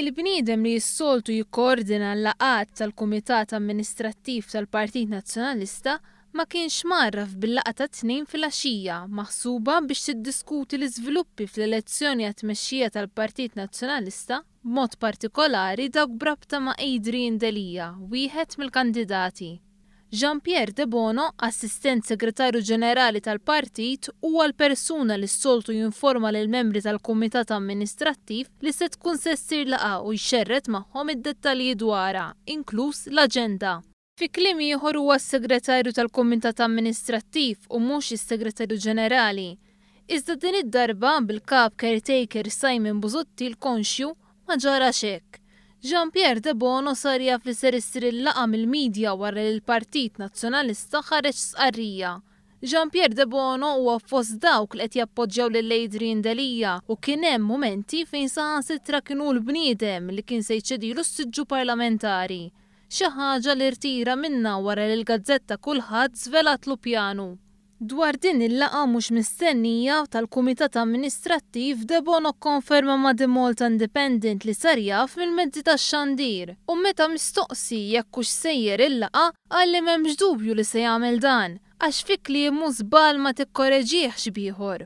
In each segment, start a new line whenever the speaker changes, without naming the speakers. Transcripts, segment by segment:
Il-bniedem li jissoltu jikkoordina l-laqat tal-Kumitat Amministrattiv tal-Partit Nazzjonalista ma kienx marraf bil laqat ta' tnejn fil-axija maħsuba biex tiddiskuti l-iżviluppi fl-elezzjoni għat-mexxija tal-Partit Nazzjonalista b'mod partikolari dawk brabta ma' Adrian Delija, wieħed mill-kandidati. Jean-Pierre De Bono, assistent segretarju ġenerali tal-partit, huwa l-persuna li s-soltu jinforma l membri tal-Komitat Amministrattiv li se tkun sessir laqa u jxerret magħhom id-dettalji dwarha, inkluż l-aġenda. Fi klim ieħor huwa s-segretarju tal-Komitat Amministrattiv u mhux is-Segretarju Ġenerali. Iżda din id-darba bil-kap caretaker Simon Buzotti l-konxju ma ġara xekk. Jean-Pierre de Bono sarja fl-ser laqa mill-medja wara li l-Partit Nazzjonalista ħareġ sqarrija. Jean-Pierre de Bono huwa fost dawk li qed jappoġġjaw lil Adrien Delija u kien hemm momenti fejn saħan sitra kienu l-bniedem li kien se jċedilu s-siġġu parlamentari. Xi ħaġa li rtira minna wara l-gazzetta kulħadd żvelat pjanu. Dwar din il-laqa mhux mistennija tal-Kumitat Amministrattiv Debono konferma ma' The Malta Independent li sarjaf jaf mill-mezzi tax-xandir u meta mistoqsi jekk sejjer il-laqa għalli m'hemmx dubju li se jagħmel dan għax fik li jemmu bal ma tikkoreġieħx bieħor.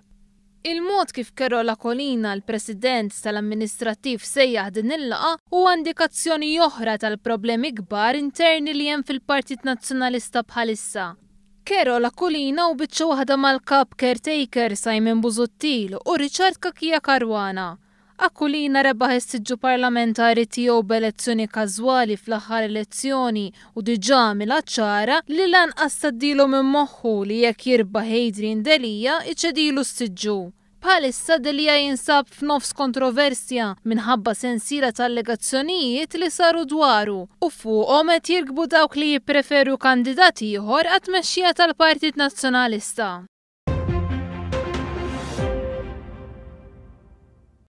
Il-mod kif la Kolina, l-President tal-Amministrativ sejjaħ din il-laqa, u għandikazzjoni oħra tal-problemi kbar interni li hemm fil-Partit Nazzjonalista bħalissa la Kulina u bitċa waħda mal-kap caretaker Simon Buzuttil u Richard Kakija Karwana. Akulina rebaħ is-siġġu parlamentari tiegħu b'elezzjoni każwali fl-aħħar elezzjoni u diġà mill-ċara li lanqas taddilu minn moħħu li jekk jirbaħ Adrian Delija iċedilu s-siġġu. Bħalissa Dilja jinsab f'nofs kontroversja minħabba sensira tal-legazzjonijiet li saru dwaru u fuqhom qed jirkbu dawk li jippreferu kandidati ieħor għat-tmexxija tal-Partit Nazzjonalista.